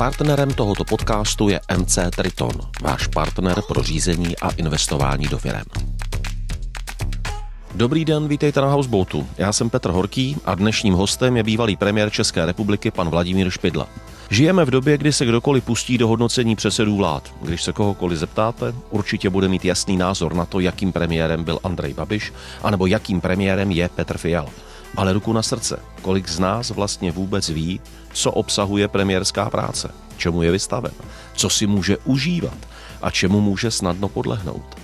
Partnerem tohoto podcastu je MC Triton, váš partner pro řízení a investování do firem. Dobrý den, vítejte na Houseboatu. Já jsem Petr Horký a dnešním hostem je bývalý premiér České republiky pan Vladimír Špidla. Žijeme v době, kdy se kdokoliv pustí do hodnocení předsedů vlád. Když se kohokoliv zeptáte, určitě bude mít jasný názor na to, jakým premiérem byl Andrej Babiš, anebo jakým premiérem je Petr Fial. Ale ruku na srdce, kolik z nás vlastně vůbec ví, co obsahuje premiérská práce, čemu je vystaven, co si může užívat a čemu může snadno podlehnout.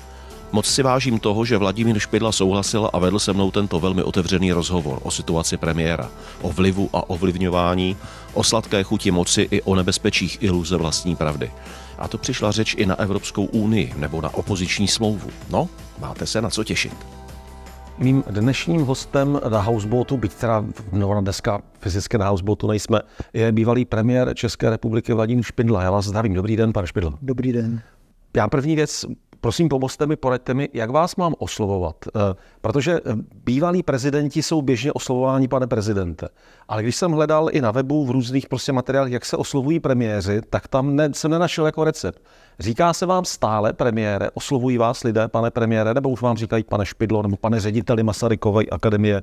Moc si vážím toho, že Vladimír Špidla souhlasil a vedl se mnou tento velmi otevřený rozhovor o situaci premiéra, o vlivu a ovlivňování, o sladké chuti moci i o nebezpečích iluze vlastní pravdy. A to přišla řeč i na Evropskou unii nebo na opoziční smlouvu. No, máte se na co těšit. Mým dnešním hostem na Houseboatu, byť teda no, deska fyzicky na Houseboatu nejsme, je bývalý premiér České republiky Vladimír Špindla. Já vás zdravím. Dobrý den, pane Špindl. Dobrý den. Já první věc, Prosím, pomozte mi, poraďte mi, jak vás mám oslovovat. Eh, protože eh, bývalí prezidenti jsou běžně oslovováni, pane prezidente. Ale když jsem hledal i na webu v různých prostě materiálech, jak se oslovují premiéři, tak tam ne, jsem nenašel jako recept. Říká se vám stále premiére, oslovují vás lidé, pane premiére, nebo už vám říkají pane Špidlo, nebo pane řediteli Masarykové akademie?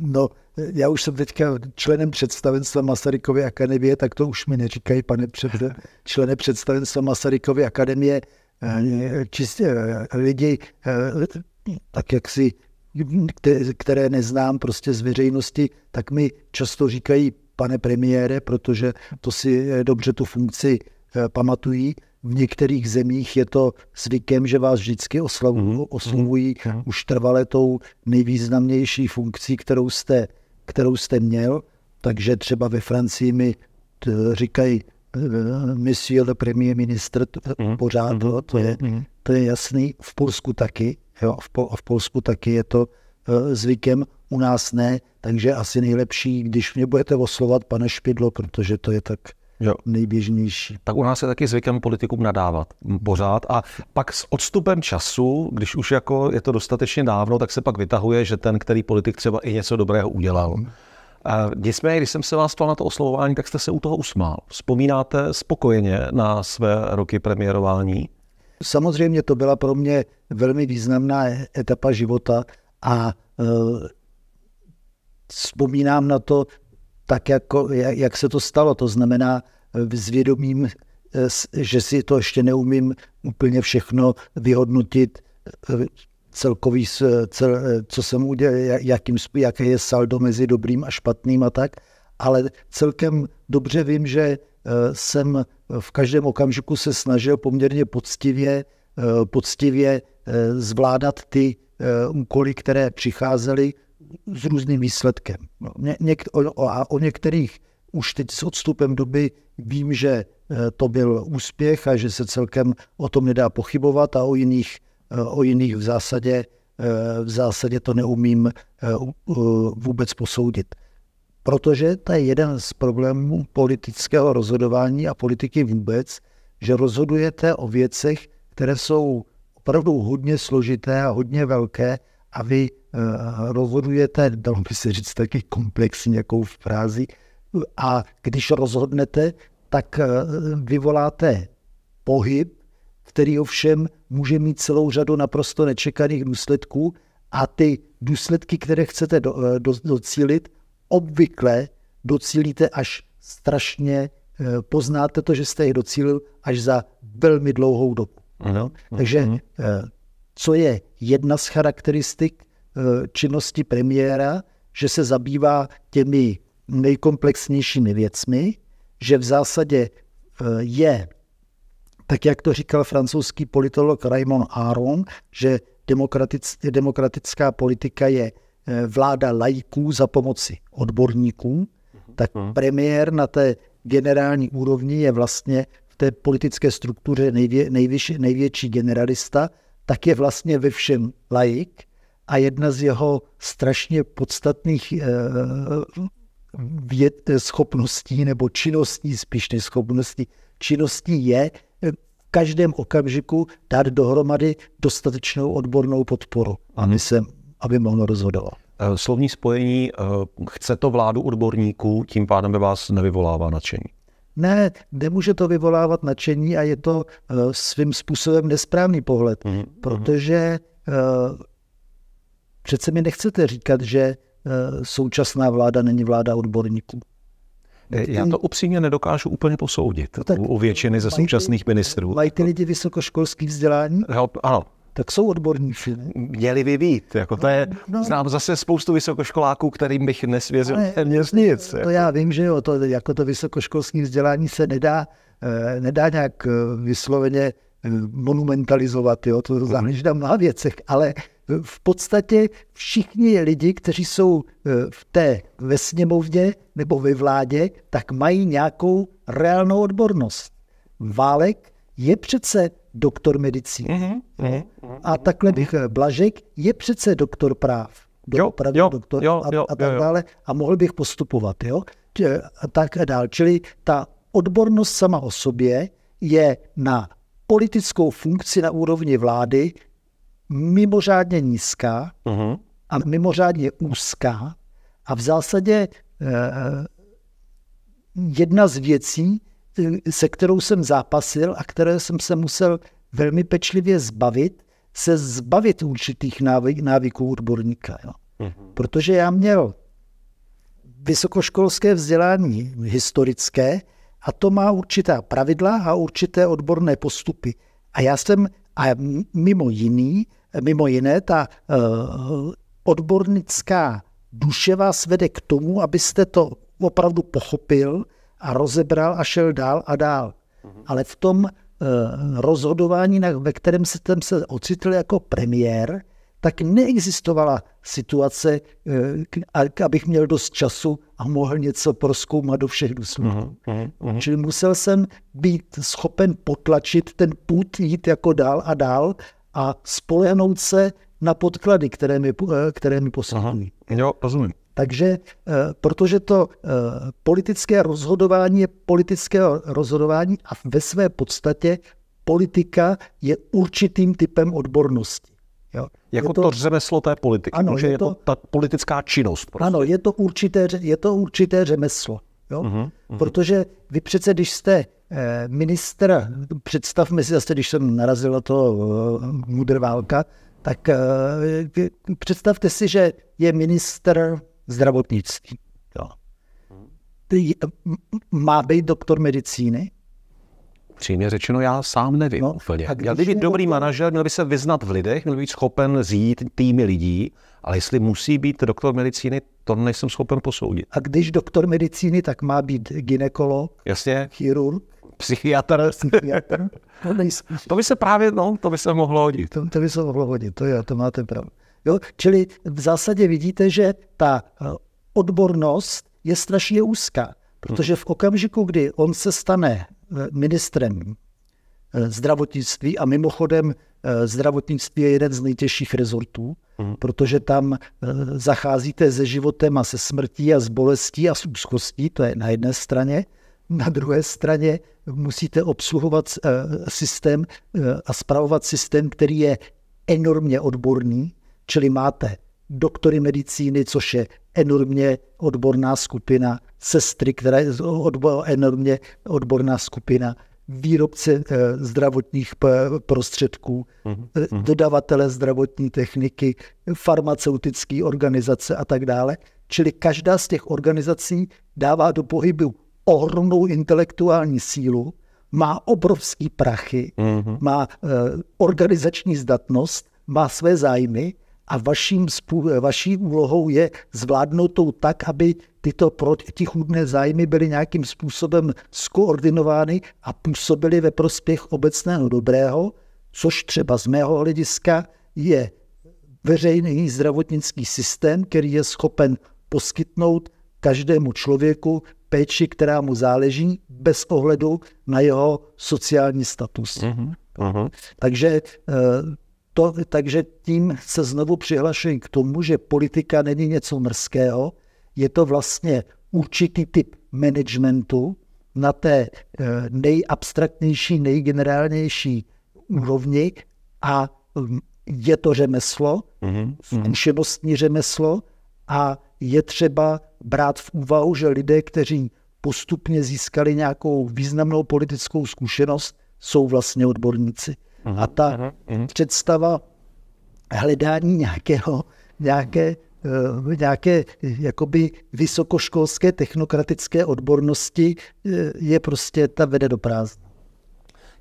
No, já už jsem teďka členem představenstva Masarykovy akademie, tak to už mi neříkají, pane před, člene představenstva Masarykovy akademie. Eh, čistě eh, lidi, eh, tak jak si, které neznám prostě z veřejnosti, tak mi často říkají pane premiére, protože to si dobře tu funkci pamatují. V některých zemích je to zvykem, že vás vždycky oslavují, mhm, mhm, oslavují mm-hmm. už trvale tou nejvýznamnější funkcí, kterou jste, kterou jste měl. Takže třeba ve Francii mi říkají Eh, monsieur le premier ministr to, mm. pořád, to, mhm. to, je, mhm. to je jasný, v Polsku taky, jo, v, po, v Polsku taky je to uh, zvykem, u nás ne, takže asi nejlepší, když mě budete oslovat pane Špidlo, protože to je tak jo. nejběžnější. Tak u nás je taky zvykem politikům nadávat pořád a pak s odstupem času, když už jako je to dostatečně dávno, tak se pak vytahuje, že ten, který politik třeba i něco dobrého udělal. Hmm Nicméně, když jsem se vás ptal na to oslovování, tak jste se u toho usmál. Vzpomínáte spokojeně na své roky premiérování? Samozřejmě to byla pro mě velmi významná etapa života a e, vzpomínám na to tak, jako, jak se to stalo. To znamená, zvědomím, e, e, že si to ještě neumím úplně všechno vyhodnotit, e, celkový, cel, co jsem udělal, jakým, jaké je saldo mezi dobrým a špatným a tak, ale celkem dobře vím, že eh, jsem v každém okamžiku se snažil poměrně poctivě, eh, poctivě eh, zvládat ty úkoly, které přicházely s různým výsledkem. No, a o některých už teď s odstupem doby vím, že to byl úspěch a že se celkem o tom nedá pochybovat a o jiných o jiných v zásadě, v zásadě to neumím eh, vůbec posoudit. Protože to je jeden z problémů politického rozhodování a politiky vůbec, že rozhodujete o věcech, které jsou opravdu hodně složité a hodně velké a vy eh, rozhodujete, dalo by se říct taky komplexně jakou v frázi, a když rozhodnete, tak eh, vyvoláte pohyb, který ovšem může mít celou řadu naprosto nečekaných důsledků a ty důsledky, které chcete do, eh, do, docílit, obvykle docílíte až strašně, eh, poznáte to, že jste je docílil až za velmi dlouhou dobu. Ano. Mhm. Takže mhm. eh, co je jedna z charakteristik činnosti premiéra, že se zabývá těmi nejkomplexnějšími věcmi, že v zásadě je tak jak to říkal francouzský politolog Raymond Aron, že demokratická politika je eh, vláda lajků za pomoci odborníků, mhm. tak mhm. premiér na té generální úrovni je vlastně v té politické struktuře nejvě, nejvyš, největší generalista, tak je vlastně ve všem laik a jedna z jeho strašně podstatných eh, věd, eh, schopností nebo činností, spíš než schopností, činností je, každém okamžiku dát dohromady dostatečnou odbornou podporu, aby, se, aby mohlo rozhodovat. Eh, slovní spojení, eh, chce to vládu odborníků, tím pádem by vás nevyvolává nadšení. Ne, nemůže to vyvolávat nadšení a je to eh, svým způsobem nesprávný pohled, mm-hmm. protože přece mi nechcete říkat, že současná vláda není vláda odborníků. Já to upřímně nedokážu úplně posoudit no tak, u většiny ze současných ministrů. Mají ty lidi vysokoškolský vzdělání? No, ano, tak jsou odborníci. Ne? Měli by být. Jako to je, no, znám zase spoustu vysokoškoláků, kterým bych nesvěřil téměř nic. To, to jako. já vím, že jo, to, jako to vysokoškolské vzdělání se nedá, eh, nedá nějak eh, vysloveně eh, monumentalizovat, jo, to mhm. záleží na mnoha věcech, ale Eh, v podstatě všichni lidi, kteří jsou eh, v té ve sněmovně nebo ve vládě, tak mají nějakou reálnou odbornost. Válek je přece doktor medicíny. Mhm, mhm. A takhle bych eh, Blažek je přece doktor práv. Jo, jo, doktor jo, jo, a, a tak dále. A mohl bych postupovat, jo? A tak dál. Čili ta odbornost sama o sobě je na politickou funkci na úrovni vlády mimořádně nízká uh-huh. a mimořádně úzká a v zásadě eh, jedna z věcí, eh, se kterou jsem zápasil a které jsem se musel velmi pečlivě zbavit, se zbavit určitých návyk, návyků odborníka. Jo. Uh-huh. Protože já měl vysokoškolské vzdělání historické a to má určitá pravidla a určité odborné postupy. A já jsem, a mimo jiný, mimo jiné ta eh, odbornická duše vás vede k tomu, abyste to opravdu pochopil a rozebral a šel dál a dál. Mhm. Ale v tom eh, rozhodování, ve kterém se tam se ocitl jako premiér, tak neexistovala situace, eh, abych měl dost času a mohl něco proskoumat do všech důsledků. Uh-huh, uh-huh. Čili musel jsem být schopen potlačit ten put, jít jako dál a dál a spolehnout se na podklady, které mi, eh, které mi poskytují. Jo, rozumím. Takže eh, protože to eh, politické rozhodování je politické rozhodování a ve své podstatě politika je určitým typem odbornosti. Jo. Jako je to, to řemeslo té politiky, ano, je, je to, to ta politická činnost. Prostě. Ano, je to určité, je to určité řemeslo. Jo? Uh-huh, uh-huh. Protože vy přece, když jste Eh, ministr, představme si zase, když jsem narazil na to eh, válka, tak eh, představte si, že je minister zdravotnictví. Jo. Má být doktor medicíny? Přímě řečeno, já sám nevím no, úplně. Měl by být dobrý manažer, měl by se vyznat v lidech, měl by být schopen zjít týmy lidí, ale jestli musí být doktor medicíny, to nejsem schopen posoudit. A když doktor medicíny, tak má být ginekolog, Jasně. chirurg, psychiatr. psychiatr. to by se právě, no, to by se mohlo hodit. To, to by se mohlo hodit, to jo, to máte pravdu. Jo, čili v zásadě vidíte, že ta eh, odbornost je strašně úzká, protože v okamžiku, kdy on se stane Eh, ministrem eh, zdravotnictví a mimochodem eh, zdravotnictví je jeden z nejtěžších rezortů, mm. protože tam zacházíte se životem a se smrtí a s bolestí a s úzkostí, to je na jedné straně. Na druhé straně musíte obsluhovat systém a spravovat systém, který je enormně odborný, čili máte doktory medicíny, což je enormně odborná skupina, sestry, která je odbo, enormně odborná skupina, výrobce eh, zdravotních prostředků, mm-hmm. dodavatele zdravotní techniky, farmaceutické organizace a tak dále. Čili každá z těch organizací dává do pohybu ohromnou intelektuální sílu, má obrovský prachy, mm-hmm. má eh, organizační zdatnost, má své zájmy a vaším, vaší úlohou je zvládnout to tak, aby tyto protichůdné zájmy byly nějakým způsobem skoordinovány a působily ve prospěch obecného dobrého, což třeba z mého hlediska je veřejný zdravotnický systém, který je schopen poskytnout každému člověku péči, která mu záleží, bez ohledu na jeho sociální status. Mm-hmm. Mhm. Uhum. Takže eh, to, takže tím se znovu přihlašuji k tomu, že politika není něco mrzkého, je to vlastně určitý typ managementu na té eh, nejabstraktnější, nejgenerálnější úrovni a mm, je to řemeslo, mm-hmm. zkušenostní řemeslo a je třeba brát v úvahu, že lidé, kteří postupně získali nějakou významnou politickou zkušenost, jsou vlastně odborníci mm A ta uh-huh. představa hledání nějakého, nějaké, uh, nějaké eh, jakoby vysokoškolské technokratické odbornosti eh, je prostě, ta vede do prázdna.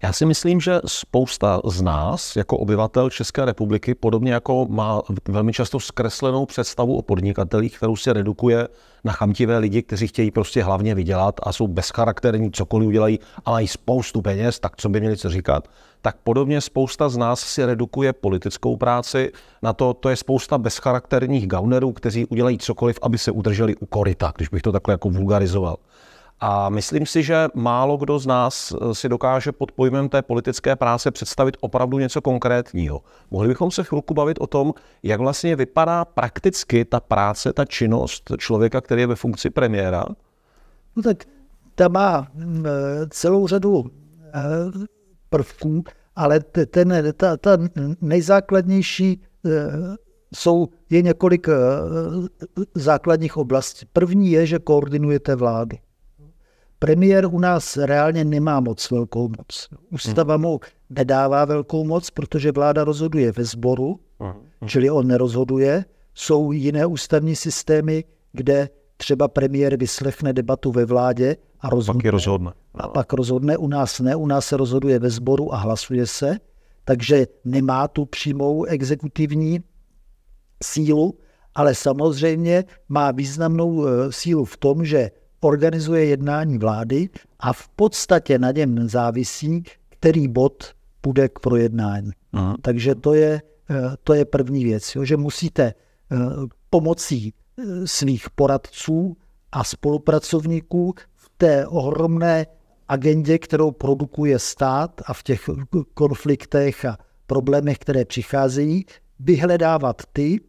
Já si myslím, že spousta z nás jako obyvatel České republiky, podobně jako má velmi často zkreslenou představu o podnikatelích, kterou se redukuje na chamtivé lidi, kteří chtějí prostě hlavně vydělat a jsou bezcharakterní, cokoliv udělají ale mají spoustu peněz, tak co by měli co říkat, tak podobně spousta z nás si redukuje politickou práci na to, to je spousta bezcharakterních gaunerů, kteří udělají cokoliv, aby se udrželi u korita, když bych to takhle jako vulgarizoval. A myslím si, že málo kdo z nás eh, si dokáže pod pojmem té politické práce představit opravdu něco konkrétního. Mohli bychom se chvilku bavit o tom, jak vlastně vypadá prakticky ta práce, ta činnost člověka, který je ve funkci premiéra? No tak ta má mm, celou řadu eh, prvků, ale ten, ta, ta nejzákladnější eh, jsou, je několik základních oblastí. První je, že koordinujete vládu. Premiér u nás reálně nemá moc velkou moc. Ústava mhm. mu nedává velkou moc, protože vláda rozhoduje ve sboru, mhm. čili on nerozhoduje. Jsou jiné ústavní systémy, kde třeba premiér vyslechne debatu ve vládě a rozhodne. Pak rozhodne. A pak rozhodne, u nás ne, u nás se rozhoduje ve sboru a hlasuje se, takže nemá tu přímou exekutivní sílu, ale samozřejmě má významnou eh, sílu v tom, že organizuje jednání vlády a v podstatě na něm závisí, který bod půjde k projednání. Aha. Takže to je, eh, to je první věc, jo, že musíte eh, pomocí eh, svých poradců a spolupracovníků v té ohromné agendě, kterou produkuje stát a v těch konfliktech a problémech, které přicházejí, vyhledávat ty,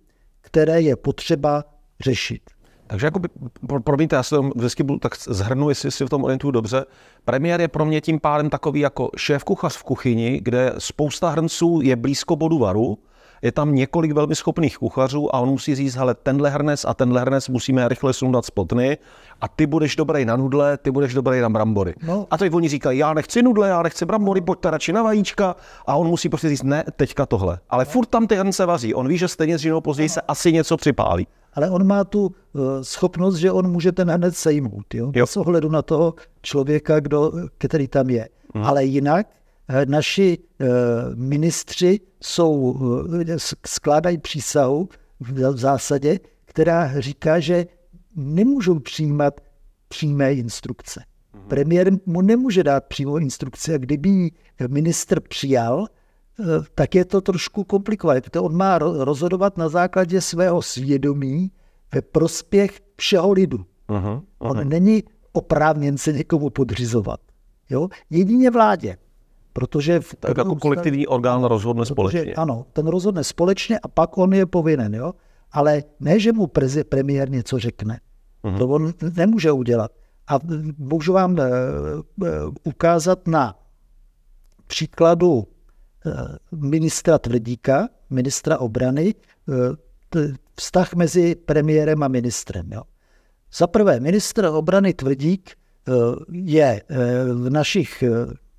které je potřeba řešit. Takže jako pro, promiňte, já se tam vždycky budu, tak zhrnu, jestli si v tom orientuju dobře. Premiér je pro mě tím pádem takový jako šéf kuchař v kuchyni, kde spousta hrnců je blízko bodu varu, je tam několik velmi schopných kuchařů a on musí říct, hele, tenhle hrnec a tenhle hrnec musíme rychle sundat z potny a ty budeš dobrý na nudle, ty budeš dobrý na brambory. No. A teď oni říkají, já nechci nudle, já nechci brambory, pojďte radši na vajíčka a on musí prostě říct, ne, teďka tohle. Ale furt tam ty hrnce vaří, on ví, že stejně dřív později se asi něco připálí ale on má tu eh, schopnost, že on může ten hned sejmout, jo? jo. bez ohledu na toho člověka, kdo, který tam je. Hmm. Ale jinak Eh, naši eh, ministři jsou, eh, skládají přísahu v zásadě, která říká, že nemůžou přijímat přímé instrukce. Mhm. Premiér mu nemůže dát přímou instrukci a kdyby ji ministr přijal, tak je to trošku komplikované. Protože on má rozhodovat na základě svého svědomí ve prospěch všeho lidu. uh-huh. On mhm. není oprávněn se někomu podřizovat. Jo? Jedině vládě. Protože v tak jako kolektivní orgán rozhodne společně. ano, ten rozhodne společně a pak on je povinen, jo. Ale ne, že mu prezi, premiér něco řekne. Uh-huh. To on nemůže udělat. A můžu vám eh, eh, ukázat na příkladu eh, ministra Tvrdíka, ministra obrany, vztah mezi premiérem a ministrem. Jo. Za prvé, ministr obrany Tvrdík je v našich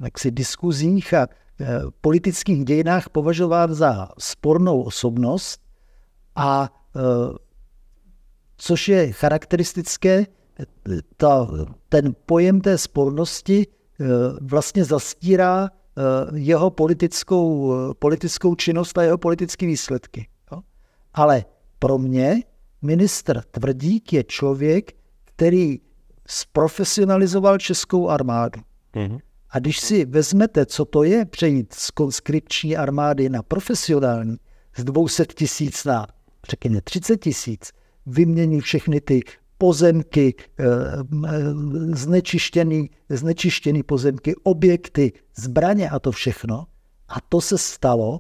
jaksi diskuzích a e, politických dějinách považován za spornou osobnost, a e, což je charakteristické, ta, ten pojem té spornosti e, vlastně zastírá jeho politickou, politickou činnost a jeho politické výsledky. Ale pro mě ministr Tvrdík je člověk, který zprofesionalizoval českou armádu. Mm-hmm. A když si vezmete, co to je přejít z konskripční armády na profesionální, z 200 tisíc na řekněme 30 tisíc, vymění všechny ty pozemky, eh, eh, znečištěný, znečištěný pozemky, objekty, zbraně a to všechno. A to se stalo.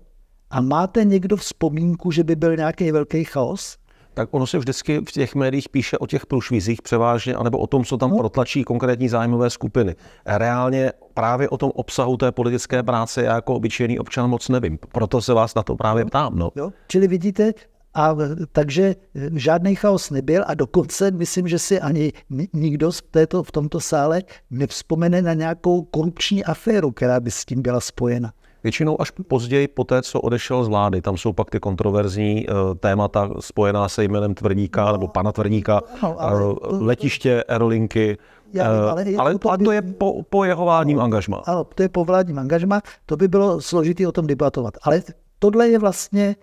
A máte někdo vzpomínku, že by byl nějaký velký chaos? tak ono se vždycky v těch médiích píše o těch průšvizích převážně, anebo o tom, co tam no. protlačí konkrétní zájmové skupiny. Reálně právě o tom obsahu té politické práce já jako obyčejný občan moc nevím. Proto se vás na to právě no. ptám. No. Jo, no, čili vidíte, a takže e, žádný chaos nebyl a dokonce myslím, že si ani nikdo v, této, v tomto sále nevzpomene na nějakou korupční aféru, která by s tím byla spojena většinou až později po té, co odešel z vlády. Tam jsou pak ty kontroverzní eh, témata spojená se jménem Tvrdníka no, nebo pana Tvrdníka, no, ale, eh, letiště, aerolinky. Já, eh, ale, ale to, to je po, po jeho vládním no, angažmá. Ano, to je po vládním angažmá, to by bylo složité o tom debatovat. Ale tohle je vlastně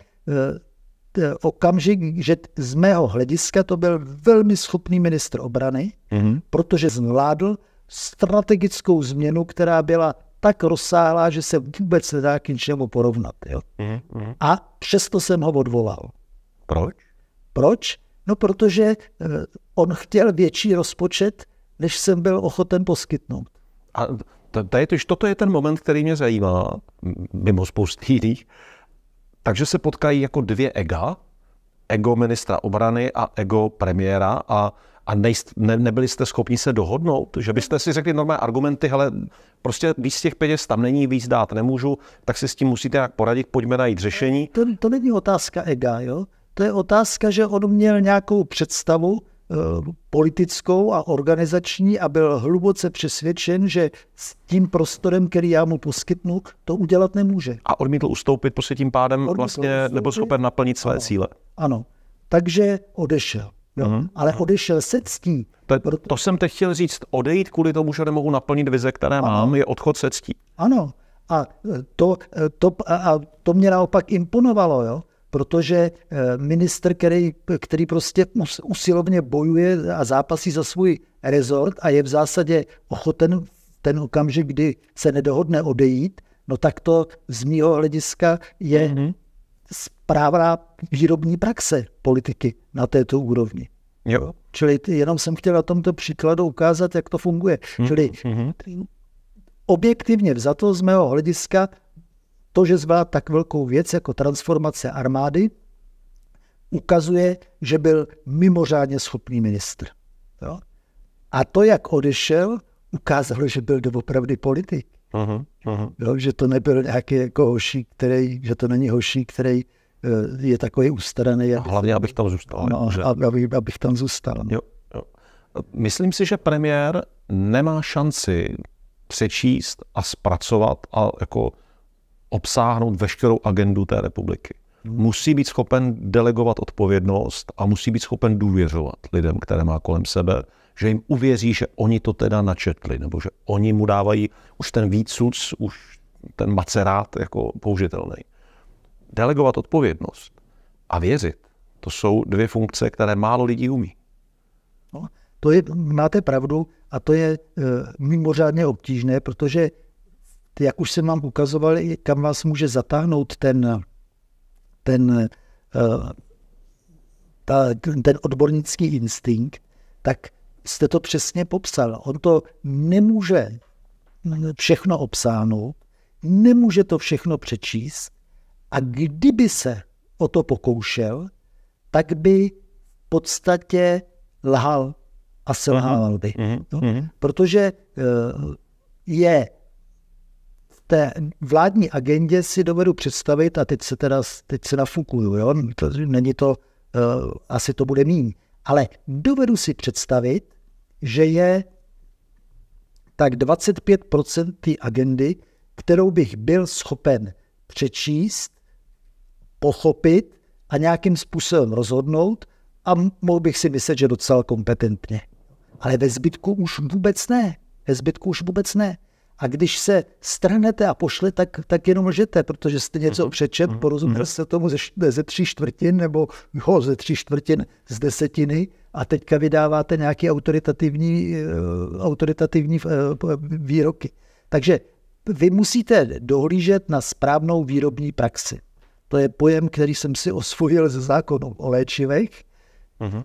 okamžik, že z mého hlediska to byl velmi schopný ministr obrany, mm-hmm. protože zvládl strategickou změnu, která byla tak rozsáhlá, že se vůbec nedá k ničemu porovnat. Jo? mm mm. A přesto jsem ho odvolal. Proč? Proč? No, protože eh, on chtěl větší rozpočet, než jsem byl ochoten poskytnout. A tady to, toto je ten moment, který mě zajímá, mimo spousty jiných. Takže se potkají jako dvě ega, ego ministra obrany a ego premiéra a a nejst, ne, nebyli jste schopni se dohodnout, že byste si řekli normální argumenty, ale prostě víc těch peněz tam není, víc dát nemůžu, tak si s tím musíte nějak poradit, pojďme najít řešení. To, to není otázka ega, jo? To je otázka, že on měl nějakou představu eh, politickou a organizační a byl hluboce přesvědčen, že s tím prostorem, který já mu poskytnu, to udělat nemůže. A odmítl ustoupit, prostě tím pádem odmítl vlastně ustoupit. nebyl schopen naplnit své ano. cíle. Ano, takže odešel. No, mm. ale mhm. odešel ctí. To, proto... to jsem teď chtěl říct, odejít kvůli tomu, že nemohu naplnit vize, které ano. mám, je odchod ctí. Ano, a e, to, e, to, a to mě naopak imponovalo, jo? protože e, minister, který, který prostě usilovně bojuje a zápasí za svůj rezort a je v zásadě ochoten ten okamžik, kdy se nedohodne odejít, no tak to z mýho hlediska je mm-hmm správná výrobní praxe politiky na této úrovni. Jo. Čili jenom jsem chtěl na tomto příkladu ukázat, jak to funguje. Mm-hmm. Čili mhm. objektivně vzato z mého hlediska to, že zvládl tak velkou věc jako transformace armády, ukazuje, že byl mimořádně schopný ministr. Jo? A to, jak odešel, ukázalo, že byl doopravdy politik. Uh-huh, uh-huh. Jo, že to nebyl nějaký jako hoší, který, že to není hoší, který eh, je takový ustaraný. Aby... Hlavně, abych tam zůstal. No, že? Aby, abych tam zůstal. No. Jo, jo. Myslím si, že premiér nemá šanci přečíst a zpracovat a jako obsáhnout veškerou agendu té republiky. Hmm. Musí být schopen delegovat odpovědnost a musí být schopen důvěřovat lidem, které má kolem sebe že jim uvěří, že oni to teda načetli, nebo že oni mu dávají už ten výcuc, už ten macerát jako použitelný. Delegovat odpovědnost a věřit, to jsou dvě funkce, které málo lidí umí. No, to je, máte pravdu a to je e, mimořádně obtížné, protože jak už jsem vám ukazoval, kam vás může zatáhnout ten, ten, e, ta, ten odbornický instinkt, tak jste to přesně popsal. On to nemůže všechno obsáhnout, nemůže to všechno přečíst a kdyby se o to pokoušel, tak by v podstatě lhal a selhával mhm. by. Mhm. No? Mhm. Protože eh, je v té vládní agendě si dovedu představit, a teď se teda teď se nafukuju, jo? To, není to, eh, asi to bude méně. Ale dovedu si představit, že je tak 25% té agendy, kterou bych byl schopen přečíst, pochopit a nějakým způsobem rozhodnout a mohl bych si myslet, že docela kompetentně. Ale ve zbytku už vůbec ne. Ve zbytku už vůbec ne. A když se strhnete a pošle, tak, tak jenom lžete, protože jste něco mhm. přečet, mhm. porozuměl jste mhm. tomu ze, ze tří čtvrtin, nebo jo, ze tří čtvrtin z desetiny a teďka vydáváte nějaké autoritativní, eh, autoritativní eh, výroky. Takže vy musíte dohlížet na správnou výrobní praxi. To je pojem, který jsem si osvojil ze zákonu o léčivech.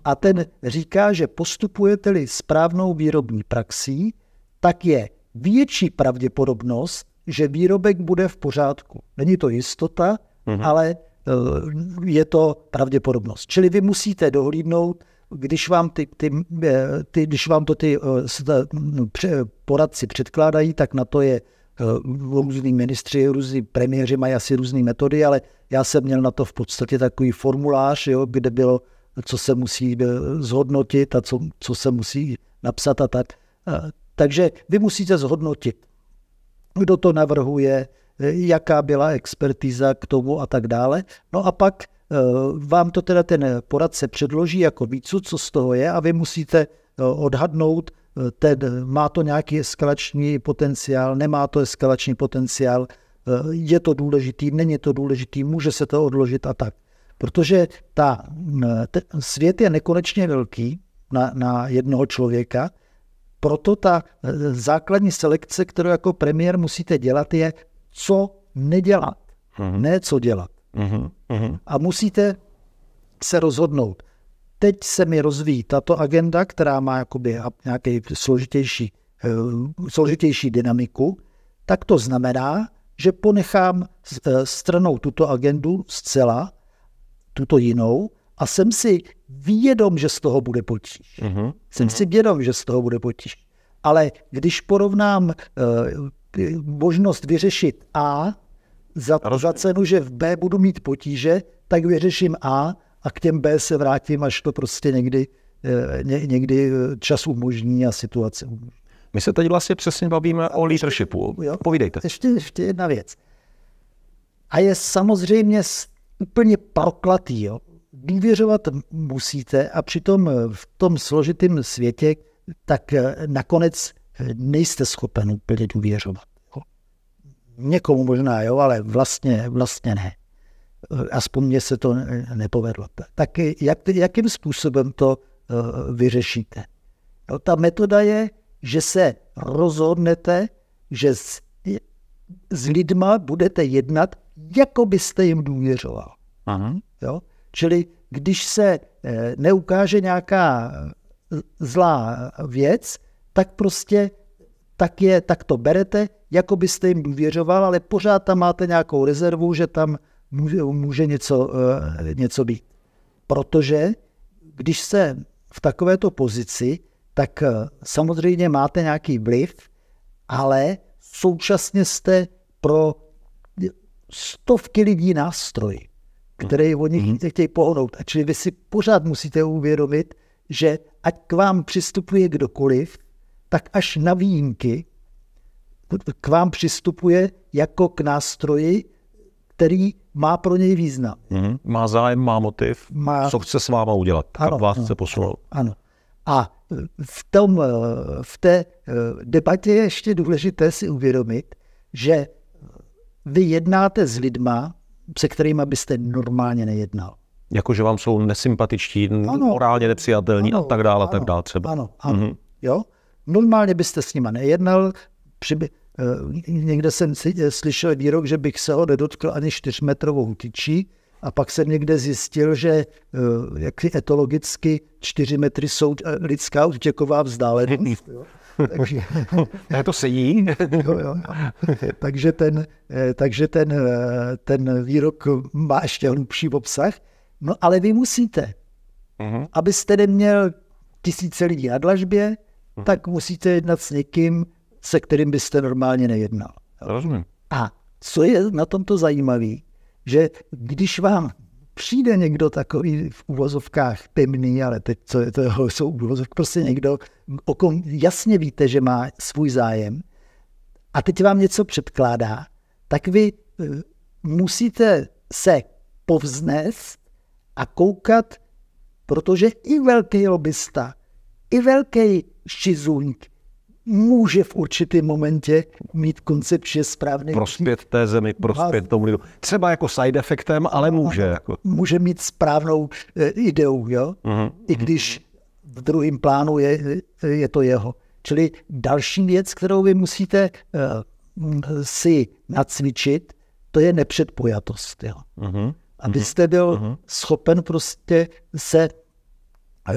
A ten říká, že postupujete-li správnou výrobní praxí, tak je větší pravděpodobnost, že výrobek bude v pořádku. Není to jistota, mm-hmm. ale eh, je to pravděpodobnost. Čili vy musíte dohlídnout, když vám, ty, ty, eh, ty, když vám to ty eh, poradci předkládají, tak na to je různý ministři, různí premiéři mají asi různé metody, ale já jsem měl na to v podstatě takový formulář, jo, kde bylo, co se musí zhodnotit a co, co se musí napsat a tak. Takže vy musíte zhodnotit, kdo to navrhuje, jaká byla expertiza, k tomu a tak dále. No a pak eh, vám to teda ten poradce předloží jako vícu, co z toho je a vy musíte eh, odhadnout, eh, ten, má to nějaký eskalační potenciál, nemá to eskalační potenciál, je to důležitý, není to důležitý, může se to odložit a tak. Protože ta, ten svět je nekonečně velký na, na jednoho člověka, proto ta eh, základní selekce, kterou jako premiér musíte dělat, je co nedělat, uh-huh. ne co dělat. Uh-huh. Uh-huh. A musíte se rozhodnout. Teď se mi rozvíjí tato agenda, která má jakoby nějaký složitější, eh, složitější dynamiku, tak to znamená, že ponechám eh, stranou tuto agendu zcela, tuto jinou, a jsem si vědom, že z toho bude potíž. Mm-hmm. Jsem mhm. si vědom, že z toho bude potíž. Ale když porovnám uh, možnost vyřešit A za, to za cenu, že v B budu mít potíže, tak vyřeším A a k těm B se vrátím, až to prostě někdy, eh, ně, někdy eh, čas umožní a situace umožní. My se teď vlastně přesně bavíme o leadershipu. Jo? Povídejte. Ještě, ještě jedna věc. A je samozřejmě úplně proklatý, jo? důvěřovat musíte a přitom eh, v tom složitém světě tak eh, nakonec eh, nejste schopen úplně důvěřovat. Někomu možná, jo, ale vlastně, vlastně ne. Aspoň mně se to nepovedlo. Tak jak, jakým způsobem to vyřešíte? No, ta metoda je, že se rozhodnete, že s, s lidma budete jednat, jako byste jim důvěřoval. Aha. Jo? Čili když se eh, neukáže nějaká eh, zlá věc, tak prostě tak, je, tak to berete, jako byste jim důvěřoval, ale pořád tam máte nějakou rezervu, že tam může, může něco, eh, něco být. Protože když se v takovéto pozici, tak samozřejmě máte nějaký vliv, ale současně jste pro stovky lidí nástroj který mm. oni mm. chtějí pohnout. A čili vy si pořád musíte uvědomit, že ať k vám přistupuje kdokoliv, tak až na výjimky k vám přistupuje jako k nástroji, který má pro něj význam. Mm. Má zájem, má motiv, má... co chce s váma udělat, ano, kam vás ano, chce posunout. Ano. A e, v, tom, e, v té e, debatě je ještě důležité si uvědomit, že vy jednáte s lidma, se kterými byste normálně nejednal. Jakože vám jsou nesympatičtí, ano, morálně nepřijatelní ano, a tak dále, ano, tak dále třeba. Ano, ano, mhm. jo. Normálně byste s nima nejednal, přiby, eh, Někde jsem eh, slyšel výrok, že bych se ho nedotkl ani čtyřmetrovou tyčí a pak jsem někde zjistil, že eh, jak etologicky čtyři metry jsou lidská útěková vzdálenost. takže, ne, to sedí. jo, jo. takže ten, eh, takže ten, eh, ten výrok má ještě hlubší obsah. No ale vy musíte, uh-huh. abyste neměl tisíce lidí na dlažbě, uh-huh. tak musíte jednat s někým, se kterým byste normálně nejednal. Rozumím. A co je na tomto zajímavé, že když vám přijde někdo takový v úvozovkách temný, ale teď co je to, jsou úvozovky, prostě někdo, o kom jasně víte, že má svůj zájem a teď vám něco předkládá, tak vy e, musíte se povznést a koukat, protože i velký lobista, i velký šizuňk může v určitém momentě mít koncepčně správný... Prospět té zemi, prospět tomu lidu. Třeba jako side efektem, ale může. Jako. Může mít správnou eh, ideu, jo? Uh-huh. I mhm. když v druhém plánu je, je to jeho. Čili další věc, kterou vy musíte uh, si nacvičit, to je nepředpojatost. Jo? Uh-huh. Abyste byl uh-huh. schopen prostě se uh,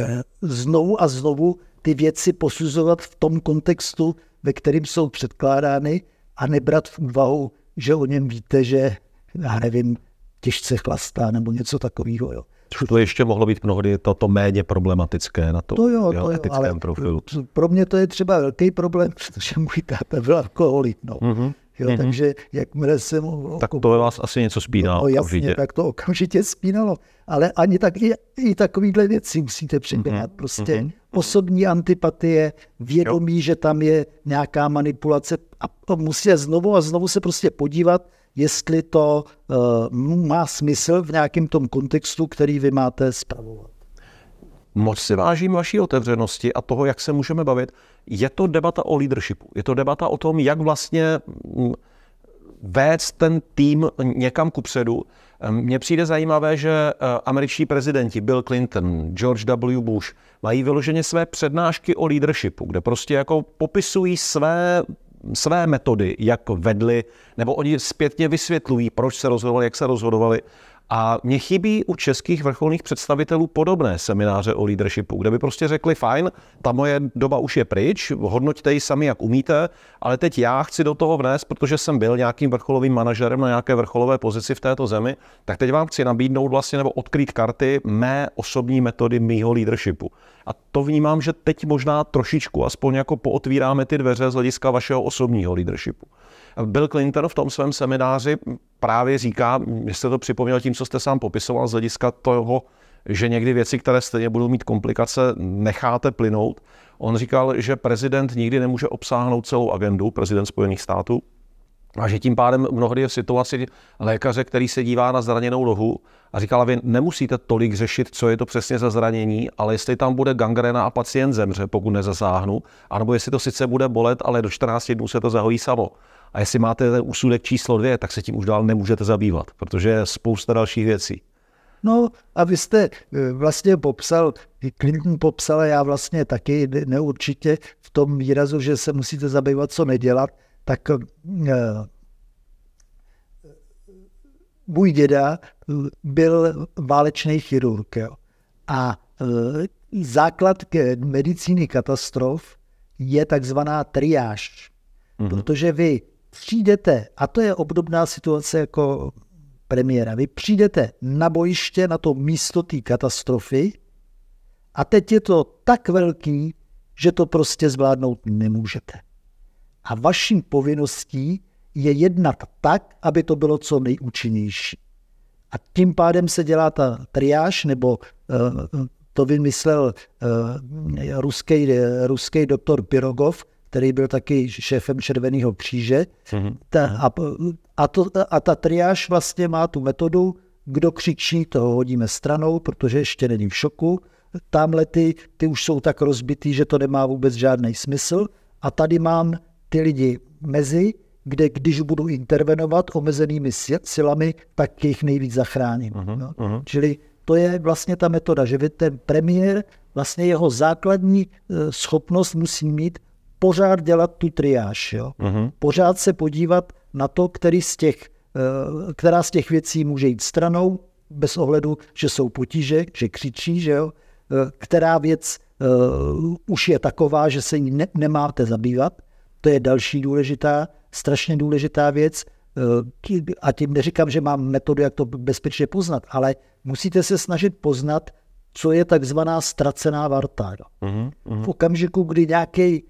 znovu a znovu ty věci posuzovat v tom kontextu, ve kterým jsou předkládány a nebrat v úvahu, že o něm víte, že já nevím, těžce chlastá nebo něco takového. Jo. to ještě mohlo být mnohdy toto to méně problematické na to, to jo, jo, to jo, ale profilu. Pro mě to je třeba velký problém, protože můj táta byl alkoholik. No. Mm-hmm. Jo, mm-hmm. Takže jakmile se mu... Tak to vás asi něco spínalo. No, no, jasně, okamžitě. tak to okamžitě spínalo. Ale ani tak i, i takovýhle věci musíte přeběhat. Mm-hmm. Prostě mm-hmm. osobní antipatie, vědomí, jo. že tam je nějaká manipulace a musíte znovu a znovu se prostě podívat, jestli to uh, má smysl v nějakém tom kontextu, který vy máte spravovat. Moc si vážím vaší otevřenosti a toho, jak se můžeme bavit. Je to debata o leadershipu. Je to debata o tom, jak vlastně mm, vést ten tým někam kupředu. Ehm, mně přijde zajímavé, že eh, američtí prezidenti Bill Clinton, George W. Bush mají vyloženě své přednášky o leadershipu, kde prostě jako popisují své své metody, jak vedli, nebo oni zpětně vysvětlují, proč se rozhodovali, jak se rozhodovali. A mě chybí u českých vrcholných představitelů podobné semináře o leadershipu, kde by prostě řekli, fajn, ta moje doba už je pryč, hodnoťte ji sami, jak umíte, ale teď já chci do toho vnést, protože jsem byl nějakým vrcholovým manažerem na nějaké vrcholové pozici v této zemi, tak teď vám chci nabídnout vlastně nebo odkrýt karty mé osobní metody mýho leadershipu. A to vnímám, že teď možná trošičku, aspoň jako pootvíráme ty dveře z hlediska vašeho osobního leadershipu. Bill Clinton v tom svém semináři právě říká, že jste to připomněl tím, co jste sám popisoval z hlediska toho, že někdy věci, které stejně budou mít komplikace, necháte plynout. On říkal, že prezident nikdy nemůže obsáhnout celou agendu, prezident Spojených států, a že tím pádem mnohdy je v situaci lékaře, který se dívá na zraněnou nohu a říkal, vy nemusíte tolik řešit, co je to přesně za zranění, ale jestli tam bude gangrena a pacient zemře, pokud nezasáhnu, anebo jestli to sice bude bolet, ale do 14 dnů se to zahojí samo. A jestli máte ten úsudek číslo dvě, tak se tím už dál nemůžete zabývat, protože je spousta dalších věcí. No a vy jste eh, vlastně popsal, Clinton popsal a já vlastně taky neurčitě v tom výrazu, že se musíte zabývat, co nedělat, tak eh, můj děda eh, byl válečný chirurg. Jo. A základ medicíny katastrof je takzvaná triáž, mm-hmm. protože vy přijdete, a to je obdobná situace jako premiéra, vy přijdete na bojiště, na to místo té katastrofy a teď je to tak velký, že to prostě zvládnout nemůžete. A vaším povinností je jednat tak, aby to bylo co nejúčinnější. A tím pádem se dělá ta triáž, nebo eh, eh, to vymyslel ruský, eh, ruský doktor Pirogov, který byl taky šéfem Červeného kříže. Mm-hmm. Ta, a, a, to, a ta triáž vlastně má tu metodu, kdo křičí, toho hodíme stranou, protože ještě není v šoku. Tamhle ty, ty už jsou tak rozbitý, že to nemá vůbec žádný smysl. A tady mám ty lidi mezi, kde když budu intervenovat omezenými silami, tak jich nejvíc zachráním. Uh-huh, no. uh-huh. Čili to je vlastně ta metoda, že ten premiér, vlastně jeho základní eh, schopnost musí mít pořád dělat tu triáž, jo? Uh-huh. pořád se podívat na to, který z těch, eh, která z těch věcí může jít stranou, bez ohledu, že jsou potíže, že křičí, že jo? Eh, která věc uh, už je taková, že se jí ne, nemáte zabývat. To je další důležitá, strašně důležitá věc. a tím neříkám, že mám metodu, jak to bezpečně poznat, ale musíte se snažit poznat, co je takzvaná ztracená varta. Uh-huh, mhm, mhm. uh-huh. V okamžiku, kdy nějaký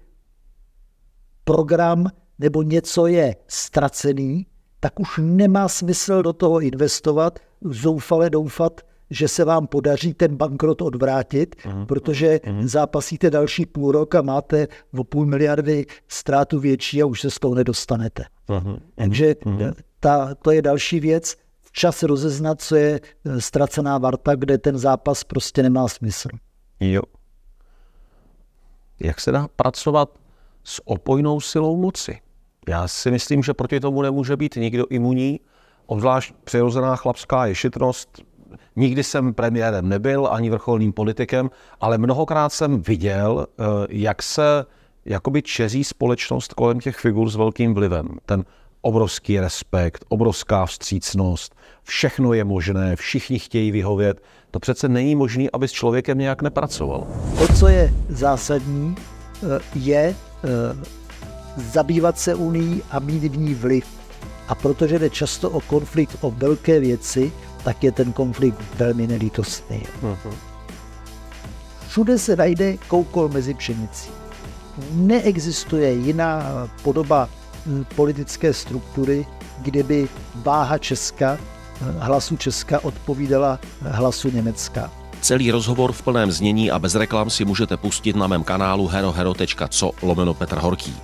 program nebo něco je ztracený, tak už nemá smysl do toho investovat, zoufale doufat, že se vám podaří ten bankrot odvrátit, mm. protože mm. zápasíte další půl rok a máte o půl miliardy ztrátu větší a už se z toho nedostanete. Mm. Takže mhm. ta, to je další věc. Včas rozeznat, co je eh, ztracená varta, kde ten zápas prostě nemá smysl. Jo. Jak se dá pracovat s opojnou silou moci. Já si myslím, že proti tomu nemůže být nikdo imunní, obzvlášť přirozená chlapská ješitnost. Nikdy jsem premiérem nebyl, ani vrcholným politikem, ale mnohokrát jsem viděl, eh, jak se jakoby čeří společnost kolem těch figur s velkým vlivem. Ten obrovský respekt, obrovská vstřícnost, všechno je možné, všichni chtějí vyhovět. To přece není možné, aby s člověkem nějak nepracoval. To, co je zásadní, eh, je Eh, zabývat se Unii a mít v ní vliv. A protože jde často o konflikt o velké věci, tak je ten konflikt velmi nelítostný. Uh-huh. Všude se najde koukol mezi pšenicí. Neexistuje jiná podoba hm, politické struktury, kde by váha Česka, eh, hlasu Česka odpovídala eh, hlasu Německa. Celý rozhovor v plném znění a bez reklam si můžete pustit na mém kanálu herohero.co lomeno Petr Horký.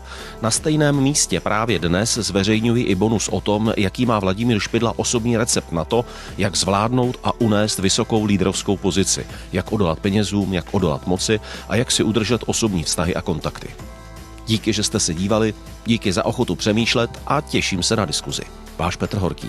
Na stejném místě právě dnes zveřejňuji i bonus o tom, jaký má Vladimír Špidla osobní recept na to, jak zvládnout a unést vysokou lídrovskou pozici, jak odolat penězům, jak odolat moci a jak si udržet osobní vztahy a kontakty. Díky, že jste se dívali, díky za ochotu přemýšlet a těším se na diskuzi. Váš Petr Horký.